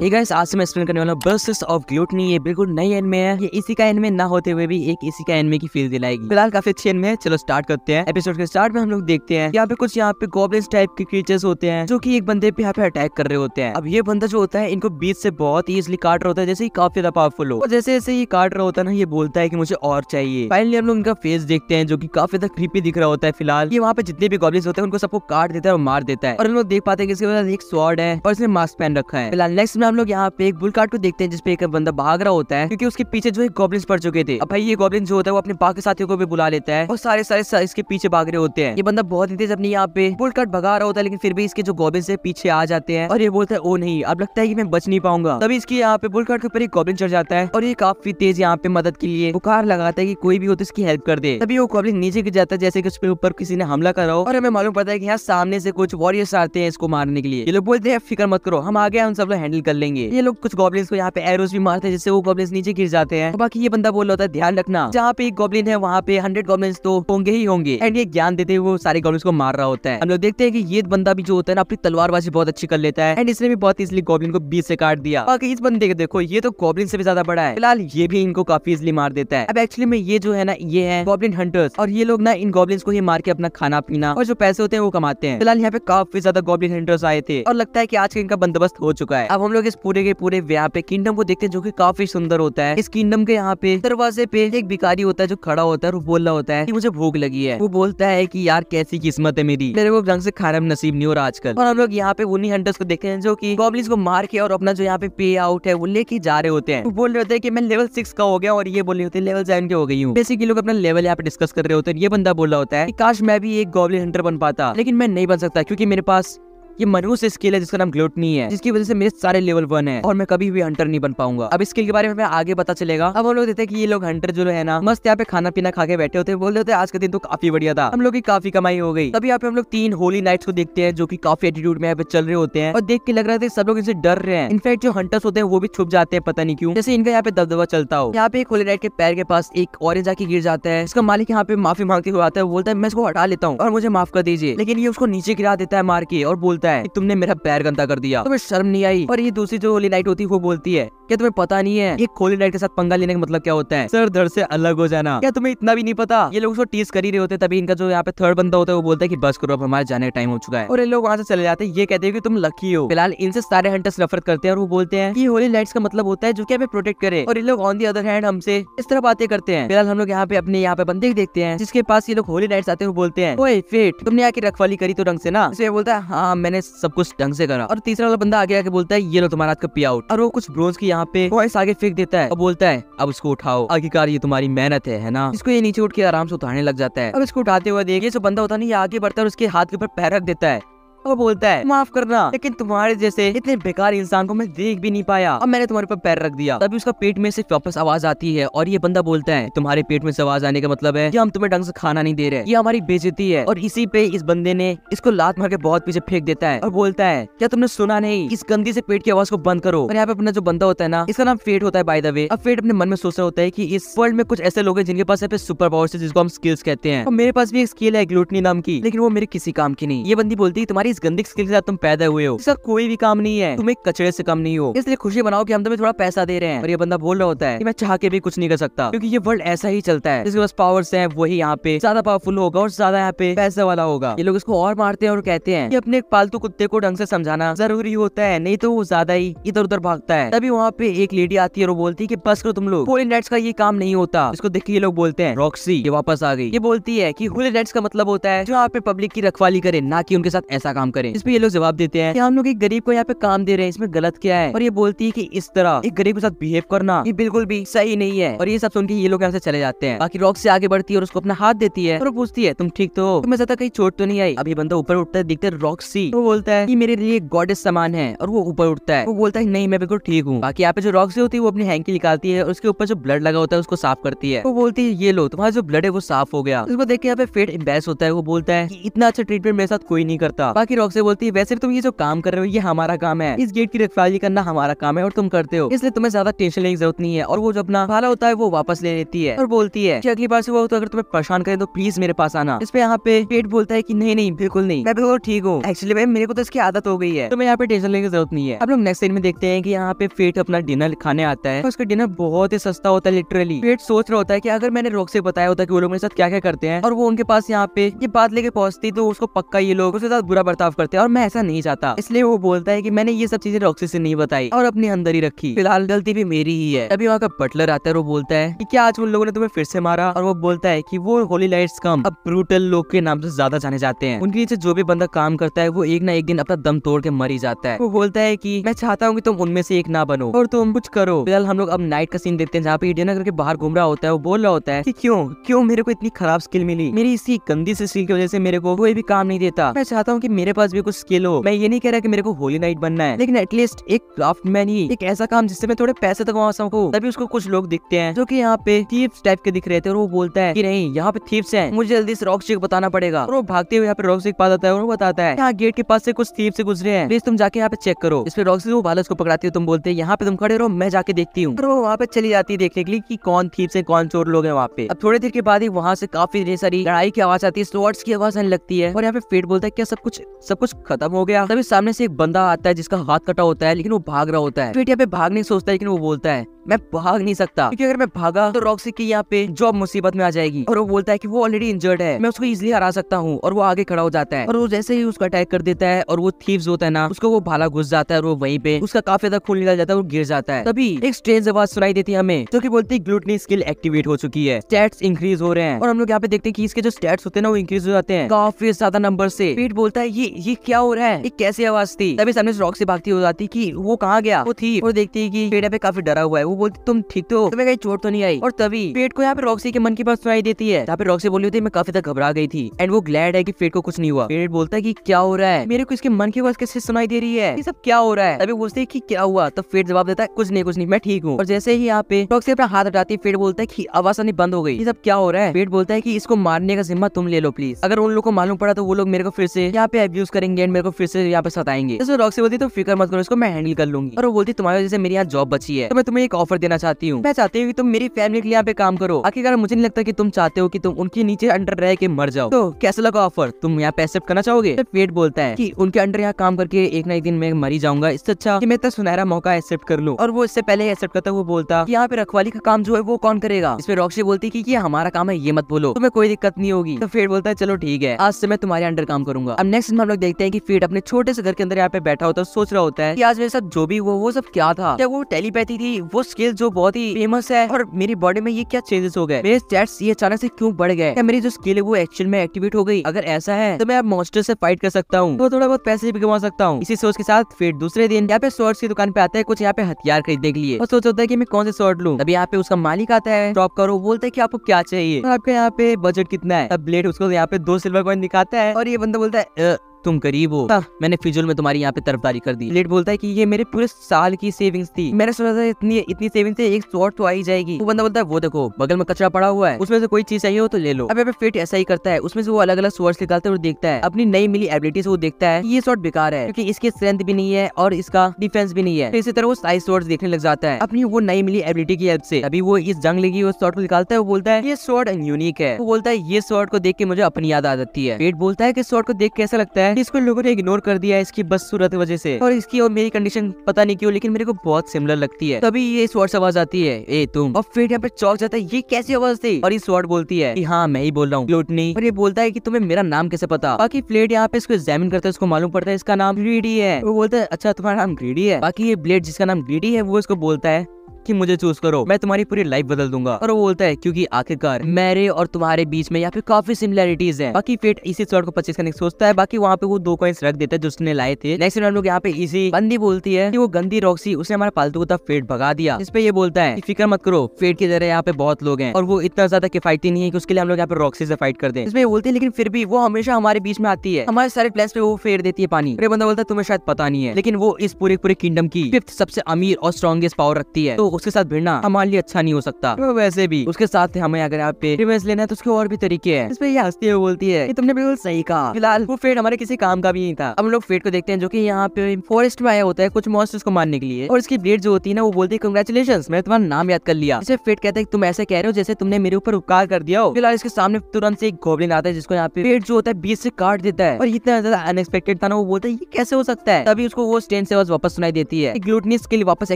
ये गाइस आज से मैं एक्सप्लेन करने वाला हूँ बर्सेस ऑफ ग्लूटनी ये बिल्कुल नई एनमे है ये इसी का एनमे ना होते हुए भी एक इसी का एनमे की फील दिलाएगी फिलहाल काफी अच्छी एनमे है चलो स्टार्ट करते हैं एपिसोड के स्टार्ट में हम लोग देखते हैं यहाँ पे कुछ यहाँ पे गोबलिस टाइप के क्रीचर्स होते हैं जो की एक बंदे पे यहाँ पे अटैक कर रहे होते हैं अब ये बंदा जो होता है इनको बीच से बहुत ईजिली काट रहा होता है जैसे ही काफी ज्यादा पावरफुल हो जैसे जैसे ये काट रहा होता है ना ये बोलता है की मुझे और चाहिए फाइनली हम लोग इनका फेस देखते हैं जो की काफी ज्यादा क्रीपी दिख रहा होता है फिलहाल ये वहाँ पे जितने भी गोबलिस होते हैं उनको सबको काट देता है और मार देता है और हम लोग देख पाते हैं कि इसके बाद एक स्वॉर्ड है और इसने मास्क पहन रखा है फिलहाल नेक्स्ट हम लोग यहाँ पे एक बुल कार्ड को देखते हैं जिसपे एक बंदा भाग रहा होता है क्योंकि उसके पीछे जो है गॉबलिन पड़ चुके थे अब भाई ये गॉबलिन जो होता है वो अपने बाकी साथियों को भी बुला लेता है और सारे सारे, इसके पीछे भाग रहे होते हैं ये बंदा बहुत ही तेज अपने यहाँ पे बुल कार्ड भगा रहा होता है लेकिन फिर भी इसके जो गॉबलिन है पीछे आ जाते हैं और ये बोलता है ओ नहीं अब लगता है की मैं बच नहीं पाऊंगा तभी इसके यहाँ पे बुल कार्ड के ऊपर एक गॉबलिन चढ़ जाता है और ये काफी तेज यहाँ पे मदद के लिए बुखार लगाता है की कोई भी हो तो इसकी हेल्प कर दे तभी वो गॉबलिन नीचे गिर जाता है जैसे कि उसके ऊपर किसी ने हमला करा हो और हमें मालूम पड़ता है की यहाँ सामने से कुछ वॉरियर्स आते हैं इसको मारने के लिए ये लोग बोलते हैं फिक्र मत करो हम आगे उन सब लोग हैंडल कर लेंगे ये लोग कुछ गॉबलिन्स को यहाँ पे एरोस भी मारते हैं जिससे वो गॉबलिन्स नीचे गिर जाते हैं बाकी ये बंदा बोल रहा था ध्यान रखना जहाँ पे एक गॉबलिन है वहाँ पे हंड्रेड गॉबलिन्स तो होंगे ही होंगे एंड ये ज्ञान देते हुए सारे गॉबलिन्स को मार रहा होता है हम लोग देखते हैं कि ये बंदा भी जो होता है ना अपनी तलवारबाजी बहुत अच्छी कर लेता है एंड इसने भी बहुत इजिली गॉबलिन को बीच से काट दिया बाकी इस बंदे को देखो ये तो गॉबलिन से भी ज्यादा बड़ा है फिलहाल ये भी इनको काफी इजिली मार देता है अब एक्चुअली में ये जो है ना ये है गॉबलिन हंटर्स और ये लोग ना इन गॉबलिन को ही मार के अपना खाना पीना और जो पैसे होते हैं वो कमाते हैं फिलहाल यहाँ पे काफी ज्यादा गॉबलिन हंटर्स आए थे और लगता है की आज का इनका बंदोबस्त हो चुका है अब हम लोग लगभग इस पूरे के पूरे यहाँ पे किंगडम को देखते हैं जो की काफी सुंदर होता है इस किंगडम के यहाँ पे दरवाजे पे एक भिकारी होता है जो खड़ा होता है वो बोल रहा होता है कि मुझे भूख लगी है वो बोलता है की यार कैसी किस्मत है मेरी मेरे को ढंग से खाना नसीब नहीं हो रहा आजकल और हम लोग यहाँ पे उन्नी हंटर्स को देखते हैं जो की गॉबलिस को मार के और अपना जो यहाँ पे पे आउट है वो लेके जा रहे होते हैं वो बोल रहे होते हैं की मैं लेवल सिक्स का हो गया और ये बोल रहे होते हैं लेवल सेवन के हो गई हूँ बेसिकली लोग अपना लेवल यहाँ पे डिस्कस कर रहे होते हैं ये बंदा बोल रहा होता है काश मैं भी एक गॉबलिन हंटर बन पाता लेकिन मैं नहीं बन सकता क्योंकि मेरे पास ये मनुष्य स्किल है जिसका नाम ग्लोटनी है जिसकी वजह से मेरे सारे लेवल वन है और मैं कभी भी हंटर नहीं बन पाऊंगा अब स्किल के बारे में आगे पता चलेगा अब हम लोग देते हैं ये लोग हंटर जो है ना मस्त यहाँ पे खाना पीना खा के बैठे होते बोल रहे आज का दिन तो काफी बढ़िया था हम लोग की काफी कमाई हो गई तभी यहाँ पे हम लोग तीन होली नाइट को देखते हैं जो की काफी एटीट्यूड में यहाँ पे चल रहे होते हैं और देख के लग रहा था सब लोग इनसे डर रहे हैं इनफेक्ट जो हंटर्स होते हैं वो भी छुप जाते हैं पता नहीं क्यों जैसे इनका यहाँ पे दबदबा चलता हो यहाँ पे एक होली नाइट के पैर के पास एक ऑरेंज आके गिर जाता है इसका मालिक यहाँ पे माफी मांगते हुए आता है बोलता है मैं इसको हटा लेता हूँ और मुझे माफ कर दीजिए लेकिन ये उसको नीचे गिरा देता है मार के और बोलता बोलता है कि तुमने मेरा पैर गंदा कर दिया तुम्हें शर्म नहीं आई और ये दूसरी जो होली नाइट होती है वो बोलती है क्या तुम्हें पता नहीं है ये होली नाइट के साथ पंगा लेने का मतलब क्या होता है सर दर्द से अलग हो जाना क्या तुम्हें इतना भी नहीं पता ये लोग टीस कर ही रहे होते तभी इनका जो यहाँ पे थर्ड बंदा होता है वो बोलता है की बस करो अब हमारे जाने का टाइम हो चुका है और ये लोग वहाँ से चले जाते हैं ये कहते हैं कि तुम लकी हो फिलहाल इनसे सारे हंटर्स नफरत करते हैं और वो बोलते हैं कि होली लाइट्स का मतलब होता है जो कि हमें प्रोटेक्ट करे और ये लोग ऑन दी अदर हैंड हमसे इस तरह बातें करते हैं फिलहाल हम लोग यहाँ पे अपने यहाँ पे बंदे देखते हैं जिसके पास ये लोग होली लाइट्स आते वो बोलते हैं ओए फेट तुमने आके रखवाली करी तो रंग से ना बोलता है हाँ मैंने मैंने सब कुछ ढंग से करा और तीसरा वाला बंदा आगे आके बोलता है ये लो तुम्हारा आज का पे आउट और वो कुछ ब्रोज की यहाँ पे वॉइस आगे फेंक देता है और बोलता है अब उसको उठाओ आखिरकार ये तुम्हारी मेहनत है है ना इसको ये नीचे उठ के आराम से उठाने लग जाता है अब इसको उठाते हुए देखिए जो बंदा होता नहीं आगे बढ़ता है उसके हाथ के ऊपर पैर रख देता है और बोलता है माफ करना लेकिन तुम्हारे जैसे इतने बेकार इंसान को मैं देख भी नहीं पाया अब मैंने तुम्हारे ऊपर पैर रख दिया तभी उसका पेट में से वापस आवाज आती है और ये बंदा बोलता है तुम्हारे पेट में से आवाज आने का मतलब है कि हम तुम्हें ढंग से खाना नहीं दे रहे ये हमारी बेजती है और इसी पे इस बंदे ने इसको लात मार के बहुत पीछे फेंक देता है और बोलता है क्या तुमने सुना नहीं इस गंदी से पेट की आवाज को बंद करो और यहाँ पे अपना जो बंदा होता है ना इसका नाम फेट होता है बाय द वे अब फेट अपने मन में सोच रहा होता है की इस वर्ल्ड में कुछ ऐसे लोग हैं जिनके पास सुपर पावर्स है जिसको हम स्किल्स कहते हैं और मेरे पास भी एक स्किल है ग्लूटनी नाम की लेकिन वो मेरे किसी काम की नहीं ये बंदी बोलती है तुम्हारी इस गंदी स्किल के साथ तुम पैदा हुए हो इसका कोई भी काम नहीं है तुम एक कचरे से कम नहीं हो इसलिए खुशी बनाओ की हम तुम्हें थोड़ा पैसा दे रहे हैं और ये बंदा बोल रहा होता है कि मैं चाह के भी कुछ नहीं कर सकता क्योंकि ये वर्ल्ड ऐसा ही चलता है जिसके पास पावर्स है वही यहाँ पे ज्यादा पावरफुल होगा और ज्यादा यहाँ पे पैसा वाला होगा ये लोग इसको और मारते हैं और कहते हैं की अपने पालतू कुत्ते को ढंग से समझाना जरूरी होता है नहीं तो वो ज्यादा ही इधर उधर भागता है तभी वहाँ पे एक लेडी आती है और बोलती है की बस करो तुम लोग होली नेट्स का ये काम नहीं होता इसको देखिए ये लोग बोलते हैं रॉक्सी ये वापस आ गई ये बोलती है की होली नेट्स का मतलब होता है जो आप पब्लिक की रखवाली करे ना की उनके साथ ऐसा काम काम करें इस पर ये लोग जवाब देते हैं हम लोग एक गरीब को यहाँ पे काम दे रहे हैं इसमें गलत क्या है और ये बोलती है की इस तरह एक गरीब के साथ बिहेव करना ये बिल्कुल भी सही नहीं है और ये सब सुन के ये लोग यहाँ से चले जाते हैं बाकी रॉक से आगे बढ़ती है और उसको अपना हाथ देती है और पूछती है तुम ठीक तो, तो मैं ज्यादा कहीं चोट तो नहीं आई अभी बंदा ऊपर उठता है दिखता रॉक सी वो बोलता है की मेरे लिए गॉडेस समान है और वो ऊपर उठता है वो बोलता है नहीं मैं बिल्कुल ठीक हूँ बाकी यहाँ पे जो रॉक से होती है वो अपनी हैंकी निकालती है और उसके ऊपर जो ब्लड लगा होता है उसको साफ करती है तो वो बोलती है ये लो तुम्हारा जो ब्लड है वो साफ हो गया उसको देख के यहाँ पे फेट इम्बेस होता है वो बोलता है इतना अच्छा ट्रीटमेंट मेरे साथ कोई नहीं करता बाकी रॉक से बोलती है वैसे भी तुम ये जो काम कर रहे हो ये हमारा काम है इस गेट की रखवाली करना हमारा काम है और तुम करते हो इसलिए तुम्हें ज्यादा टेंशन लेने की जरूरत नहीं है और वो जो अपना भाला होता है वो वापस ले लेती है और बोलती है कि अगली बार से वो तो अगर तुम्हें परेशान करे तो प्लीज मेरे पास आना इस पे यहाँ पे पेट बोलता है की नहीं नहीं बिल्कुल नहीं मैं बिल्कुल ठीक हूँ एक्चुअली भाई मेरे को तो इसकी आदत हो गई है तो मैं यहाँ पे टेंशन लेने की जरूरत नहीं है अब लोग नेक्स्ट दिन में देखते हैं की यहाँ पे फेट अपना डिनर खाने आता है उसका डिनर बहुत ही सस्ता होता है लिटरली पेट सोच रहा होता है की अगर मैंने रॉक से बताया होता है की वो लोग मेरे साथ क्या क्या करते हैं और वो उनके पास यहाँ पे ये बात लेके पहुंचती तो उसको पक्का ये लोग उसके साथ बुरा बर्ताव करते हैं और मैं ऐसा नहीं चाहता इसलिए वो बोलता है की मैंने ये सब चीजें रॉक्सी से नहीं बताई और अपने अंदर ही रखी फिलहाल गलती भी मेरी ही है तभी वहाँ का बटलर आता है वो बोलता है की क्या आज उन लोगों ने तुम्हें फिर से मारा और वो बोलता है की वो होली लाइट कम अब ब्रूटल लोग के नाम से ज्यादा जाने जाते हैं उनके नीचे जो भी बंदा काम करता है वो एक ना एक दिन अपना दम तोड़ के मर ही जाता है वो बोलता है की मैं चाहता हूँ की तुम उनमें से एक ना बनो और तुम कुछ करो फिलहाल हम लोग अब नाइट का सीन देखते हैं जहाँ पे इंडियन करके बाहर घूम रहा होता है वो बोल रहा होता है की क्यों क्यों मेरे को इतनी खराब स्किल मिली मेरी इसी गंदी से स्किल की वजह से मेरे को कोई भी काम नहीं देता मैं चाहता हूँ की मेरे पास भी कुछ स्किल हो मैं ये नहीं कह रहा कि मेरे को होली नाइट बनना है लेकिन एटलीस्ट एक क्राफ्ट मैन ही एक ऐसा काम जिससे मैं थोड़े पैसे तक तो कमा सकूँ तभी उसको कुछ लोग दिखते हैं जो की यहाँ पे थीप्स टाइप के दिख रहे थे और वो बोलता है की नहीं यहाँ पे थीप्स है मुझे जल्दी से रॉक शेक बताना पड़ेगा और वो भागते हुए यहाँ पे रॉक शेक पा जाता है और वो बताता है यहाँ गेट के पास से कुछ थीप से गुजरे हैं प्लीज तुम जाके यहाँ पे चेक करो इसमें रॉक शेक वो बालस को पकड़ाती है तुम बोलते हैं यहाँ पे तुम खड़े रहो मैं जाके देखती हूँ वो वहाँ पे चली जाती है देखने के लिए की कौन थीप से कौन चोर लोग है वहाँ पे अब थोड़ी देर के बाद ही वहाँ से काफी ढेर सारी लड़ाई की आवाज आती है स्लॉट्स की आवाज आने लगती है और यहाँ पे फेट बोलता है क्या सब कुछ सब कुछ खत्म हो गया तभी सामने से एक बंदा आता है जिसका हाथ कटा होता है लेकिन वो भाग रहा होता है ट्वीट यहाँ पे भागने नहीं सोचता है लेकिन वो बोलता है मैं भाग नहीं सकता क्योंकि अगर मैं भागा तो रॉक्सी की यहाँ पे जॉब मुसीबत में आ जाएगी और वो बोलता है कि वो ऑलरेडी इंजर्ड है मैं उसको इजिली हरा सकता हूँ और वो आगे खड़ा हो जाता है और वो जैसे ही उसको अटैक कर देता है और वो थीव्स होता है ना उसको वो भाला घुस जाता है और वो वहीं पे उसका काफी ज्यादा खून निकल जाता है और गिर जाता है तभी एक स्ट्रेंज आवाज सुनाई देती है हमें जो की बोलती है ग्लूटनी स्किल एक्टिवेट हो चुकी है स्टेट्स इंक्रीज हो रहे हैं और हम लोग यहाँ पे देखते हैं कि इसके जो स्टेट्स होते हैं ना वो इंक्रीज हो जाते हैं काफी ज्यादा नंबर से पीट बोलता है ये ये क्या हो रहा है ये कैसी आवाज थी तभी सामने रॉक से भागती हो जाती की वो कहाँ गया वो थी और देखती है की पेड़ पे काफी डरा हुआ है वो बोलती तुम ठीक तो तुम्हें तो कहीं चोट तो नहीं आई और तभी पेट को यहाँ पे रॉक्सी के मन की बात सुनाई देती है यहाँ पे रॉक्सी बोली होती मैं काफी तक घबरा गई थी एंड वो ग्लैड है की पेट को कुछ नहीं हुआ पेट बोलता है की क्या हो रहा है मेरे को इसके मन की आवाज कैसे सुनाई दे रही है ये सब क्या हो रहा है तभी बोलते है की क्या हुआ तब तो फेट जवाब देता है कुछ नहीं कुछ नहीं मैं ठीक हूँ और जैसे ही यहाँ पे रॉक्सी अपना हाथ हटाती है पेट बोलता है की आवाज आनी बंद हो गई ये सब क्या हो रहा है पेट बोलता है की इसको मारने का जिम्मा तुम ले लो प्लीज अगर उन लोग को मालूम पड़ा तो वो लोग मेरे को फिर से यहाँ पे यूज करेंगे एंड मेरे को फिर से यहाँ पे सताएंगे तो रॉक्सी बोलती तो फिक्र मत करो इसको मैं हैंडल कर लूंगी और वो बोलती तुम्हारी वजह से मेरी यहाँ जॉब बची है तो मैं तुम्हें एक ऑफर देना चाहती हूँ मैं चाहती हूँ की तुम मेरी फैमिली के लिए यहाँ पे काम करो आखिरकार मुझे नहीं लगता की तुम चाहते हो की तुम उनके नीचे अंडर रह के मर जाओ तो कैसे लगा ऑफर तुम यहाँ पे एक्सेप्ट करना चाहोगे पेट बोलता है की उनके अंडर यहाँ काम करके एक ना एक दिन मैं मरी जाऊंगा इससे अच्छा की मैं इतना सुनहरा मौका एक्सेप्ट कर लूँ और वो इससे पहले एक्सेप्ट करता वो बोलता यहाँ पे रखवाली का काम जो है वो कौन करेगा इस पे रॉक्सी बोलती की ये हमारा काम है ये मत बोलो तुम्हें कोई दिक्कत नहीं होगी तो फिर बोलता है चलो ठीक है आज से मैं तुम्हारे अंडर काम करूंगा अब नेक्स्ट हम लोग देखते हैं कि फीट अपने छोटे से घर के अंदर यहाँ पे बैठा होता है सोच रहा होता है कि आज मेरे साथ जो भी हुआ वो सब क्या था क्या वो टेलीपैथी थी वो स्किल जो बहुत ही फेमस है और मेरी बॉडी में ये क्या चेंजेस हो गए मेरे स्टैट्स ये अचानक से क्यों बढ़ गए क्या मेरी जो स्किल है वो एक्चुअल में एक्टिवेट हो गई अगर ऐसा है तो मैं अब मॉन्स्टर से फाइट कर सकता हूँ तो थोड़ा बहुत पैसे भी कमा सकता हूँ इसी सोच के साथ फिर दूसरे दिन यहाँ पे शॉर्ट्स की दुकान पे आता है कुछ यहाँ पे हथियार खरीदने के लिए और सोच होता है की मैं कौन से शॉर्ट लूँ तभी यहाँ पे उसका मालिक आता है स्टॉप करो बोलते है की आपको क्या चाहिए आपके यहाँ पे बजट कितना है ब्लेड उसको यहाँ पे दो सिल्वर कॉइन दिखाता है और ये बंदा बोलता है तुम गरीब हो मैंने फिजुल में तुम्हारी यहाँ पे तरफदारी कर दी लेट बोलता है की ये मेरे पूरे साल की सेविंग्स थी मैंने सोचा था इतनी इतनी सेविंग से एक शॉर्ट तो आई जाएगी वो बंदा बोलता है वो देखो बगल में कचरा पड़ा हुआ है उसमें से कोई चीज चाहिए हो तो ले लो अब फिट ऐसा ही करता है उसमें से वो अलग अलग सोर्स निकालता है और देखता है अपनी नई मिली एबिलिटी से वो देखता है ये शॉर्ट बेकार है क्योंकि इसकी स्ट्रेंथ भी नहीं है और इसका डिफेंस भी नहीं है तो इसी तरह वो साइज शॉर्ट देखने लग जाता है अपनी वो नई मिली एबिलिटी की हेल्प से अभी वो इस जंग लगी वो शॉर्ट को निकालता है वो बोलता है ये शॉर्ट यूनिक है वो बोलता है ये शॉर्ट को देख के मुझे अपनी याद आ जाती है पेट बोलता है की शॉर्ट को देख कैसा लगता है एंड इसको लोगों ने इग्नोर कर दिया इसकी बस सूरत वजह से और इसकी और मेरी कंडीशन पता नहीं क्यों लेकिन मेरे को बहुत सिमिलर लगती है तभी ये से आवाज आती है ए तुम और फिर यहाँ पे चौक जाता है ये कैसी आवाज थी और ये बोलती है की हाँ मैं ही बोल रहा हूँ लोटनी और ये बोलता है की तुम्हें मेरा नाम कैसे पता बाकी फ्लेट यहाँ पे इसको एग्जामिन करता है इसको मालूम पड़ता है इसका नाम ग्रीडी है वो बोलता है अच्छा तुम्हारा नाम ग्रीडी है बाकी ये ब्लेड जिसका नाम ग्रीडी है वो इसको बोलता है कि मुझे चूज करो मैं तुम्हारी पूरी लाइफ बदल दूंगा और वो बोलता है क्योंकि आखिरकार मेरे और तुम्हारे बीच में यहाँ पे काफी सिमिलरिटीज है बाकी फेट इसी स्वर्ड को पच्चीस करने सोचता है बाकी वहाँ पे वो दो कॉइंस रख देता है जो उसने लाए थे नेक्स्ट हम लोग यहाँ पे इसी बंदी बोलती है की वो गंदी रॉक्सी उसने हमारा पालतू कुत्ता फेट भगा दिया इस पे ये बोलता है फिक्र मत करो फेट की जरिए यहाँ पे बहुत लोग हैं और वो इतना ज्यादा किफायती नहीं है की उसके लिए हम लोग यहाँ पे रॉक्सी से फाइट कर दे इसमें बोलते हैं लेकिन फिर भी वो हमेशा हमारे बीच में आती है हमारे सारे प्लेस पे वो फेर देती है पानी बंदा बोलता है तुम्हें शायद पता नहीं है लेकिन वो इस पूरे पूरे किंगडम की फिफ्थ सबसे अमीर और स्ट्रॉन्गेस्ट पावर रखती है तो उसके साथ भिड़ना हमारे लिए अच्छा नहीं हो सकता तो वैसे भी उसके साथ हमें अगर आप पे रिवेंस लेना है तो उसके और भी तरीके है इस पर ये हंसती हुई बोलती है तुमने बिल्कुल सही कहा फिलहाल वो फेट हमारे किसी काम का भी नहीं था हम लोग फेट को देखते हैं जो की यहाँ पे फॉरेस्ट में आया होता है कुछ मॉन्स्टर्स को मारने के लिए और इसकी ब्लेड जो होती है ना वो बोलती है कंग्रेचुलेशन मैंने तुम्हारा नाम याद कर लिया इसे फेट कहते हैं तुम ऐसे कह रहे हो जैसे तुमने मेरे ऊपर उपकार कर दिया हो फिलहाल इसके सामने तुरंत से एक गोबलिन आता है जिसको यहाँ पे पेट जो होता है बीस से काट देता है और इतना ज्यादा अनएक्सपेक्टेड था ना वो बोलता है ये कैसे हो सकता है तभी उसको वो स्टेन से वापस सुनाई देती है ग्लूटनी स्किल वापस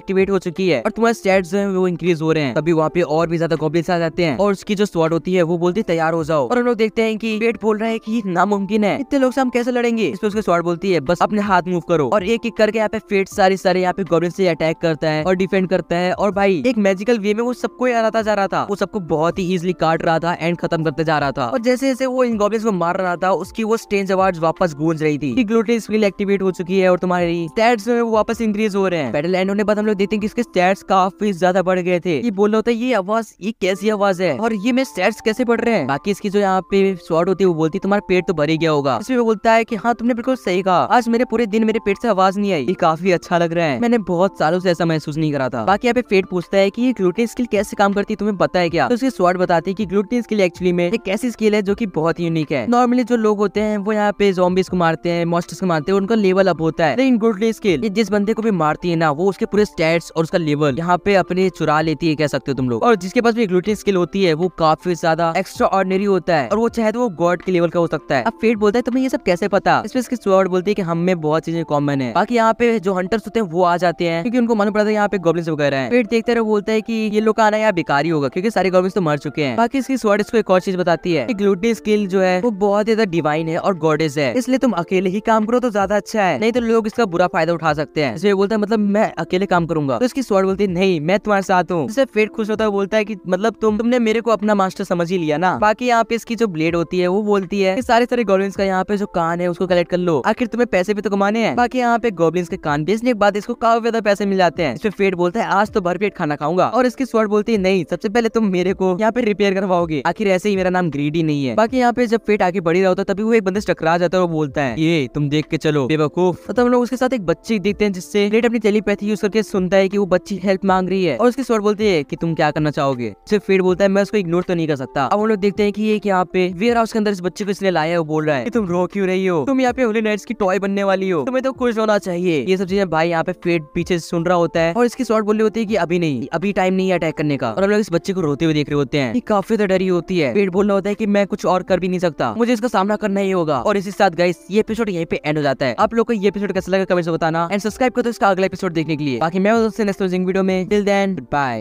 एक्टिवेट हो चुकी है और तुम्हारे चैट जो है वो इंक्रीज हो रहे हैं तभी वहाँ पे और भी ज्यादा गोबलिन आ जाते हैं और उसकी जो स्वाड होती है वो बोलती है तैयार हो जाओ और हम लोग देखते हैं की पेट बोल रहा है की नामुमकिन है इतने लोग से हम कैसे लड़ेंगे इस पर उसकी स्वाड बोलती है बस अपने हाथ मूव करो और एक एक करके यहाँ पे फेट सारे सारे यहाँ पे गोबलिन से अटैक करता है और डिफेंड करता है और भाई एक मेजिकल वे में वो सबको हराता जा रहा था वो सबको बहुत ही इजिली काट रहा था एंड खत्म करते जा रहा था और जैसे जैसे वो इन गोबलिन को मार रहा था उसकी वो स्टेंज आवाज वापस गूंज रही थी ग्लूटिन स्किल एक्टिवेट हो चुकी है और तुम्हारी स्टेट्स में वो वापस इंक्रीज हो रहे हैं बैटल एंड होने बाद हम लोग देखते हैं कि इसके स्टेट्स काफी फीस ज्यादा बढ़ गए थे ये बोल रहा था ये आवाज ये कैसी आवाज है और ये मैं स्टेट कैसे बढ़ रहे हैं बाकी इसकी जो यहाँ पे स्वाड होती है वो बोलती तुम्हारा पेट तो भरी गया होगा इसमें वो बोलता है की हाँ तुमने बिल्कुल सही कहा आज मेरे पूरे दिन मेरे पेट से आवाज नहीं आई ये काफी अच्छा लग रहा है मैंने बहुत सालों से ऐसा महसूस नहीं करा था बाकी यहाँ पे पेट पूछता है की ग्लूटिन स्किल कैसे काम करती है तुम्हें पता है क्या तो उसकी स्वाड बताती है की ग्लूटिन स्किल एक्चुअली में एक ऐसी स्किल है जो की बहुत यूनिक है नॉर्मली जो लोग होते हैं वो यहाँ पे जॉम्बिस को मारते हैं मॉस्टर्स को मारते हैं उनका लेवल अप होता है लेकिन गुडली स्किल जिस बंदे को भी मारती है ना वो उसके पूरे स्टेट्स और उसका लेवल यहाँ पे अपने चुरा लेती है कह सकते हो तुम लोग और जिसके पास भी ग्लूटिन स्किल होती है वो काफी ज्यादा एक्स्ट्रा ऑर्डनरी होता है और वो चाहे तो वो गॉड के लेवल का हो सकता है अब फेट बोलता है तुम्हें ये सब कैसे पता इसकी स्वर्ड बोलती है कि हमें बहुत चीजें कॉमन है बाकी यहाँ पे जो हंटर्स होते हैं वो आ जाते हैं क्योंकि उनको मन पड़ता है यहाँ पे गोब्लिंस वगैरह है फेट देखते रहे बोलता है की ये लोग का आना यहाँ बिकारी होगा क्योंकि सारे गोब्लिंस तो मर चुके हैं बाकी इसकी स्वर्ड इसको एक और चीज बताती है ग्लूटिन स्किल जो है वो बहुत ज्यादा डिवाइन है और गॉडेज है इसलिए तुम अकेले ही काम करो तो ज्यादा अच्छा है नहीं तो लोग इसका बुरा फायदा उठा सकते हैं इसलिए बोलता है मतलब मैं अकेले काम करूंगा तो इसकी स्वर्ड बोलती है नहीं नहीं मैं तुम्हारे साथ हूँ उसे फिर खुश होता है बोलता है की मतलब तुम तुमने मेरे को अपना मास्टर समझ ही लिया ना बाकी यहाँ पे इसकी जो ब्लेड होती है वो बोलती है सारे सारे गोब्लिन्स का यहाँ पे जो कान है उसको कलेक्ट कर लो आखिर तुम्हें पैसे भी तो कमाने हैं बाकी यहाँ पे गोब्लिन्स के कान बेचने के बाद इसको काफी ज्यादा पैसे मिल जाते हैं इसमें फेट बोलता है आज तो भरपेट खाना खाऊंगा और इसकी स्वर्ट बोलती है नहीं सबसे पहले तुम मेरे को यहाँ पे रिपेयर करवाओगे आखिर ऐसे ही मेरा नाम ग्रीडी नहीं है बाकी यहाँ पे जब फेट आगे बढ़ी रहा होता तभी वो एक बंदे टकरा जाता है वो बोलता है ये तुम देख के चलो बेवकूफ तो हम लोग उसके साथ एक बच्ची देखते हैं जिससे अपनी टेलीपैथी यूज करके सुनता है की वो बच्ची हेल्प मांग मांग रही है और उसकी स्वर बोलती है की तुम क्या करना चाहोगे सिर्फ फिर बोलता है मैं उसको इग्नोर तो नहीं कर सकता अब हम लोग देखते हैं की ये यहाँ पे वेयर हाउस के अंदर इस बच्चे को इसलिए लाया है वो बोल रहा है तुम रो क्यों रही हो तुम यहाँ पे होली नाइट्स की टॉय बनने वाली हो तुम्हें तो खुश होना चाहिए ये सब चीजें भाई यहाँ पे फेट पीछे सुन रहा होता है और इसकी शॉर्ट बोली होती है की अभी नहीं अभी टाइम नहीं है अटैक करने का और हम लोग इस बच्चे को रोते हुए देख रहे होते हैं काफी तो डरी होती है पेट बोलना होता है की मैं कुछ और कर भी नहीं सकता मुझे इसका सामना करना ही होगा और इसी साथ गाइस ये एपिसोड यहीं पे एंड हो जाता है आप लोग को ये एपिसोड कैसा लगा कमेंट से बताना एंड सब्सक्राइब करो तो इसका अगला एपिसोड देखने के लिए बाकी मैं तो वीडियो में Until then, goodbye.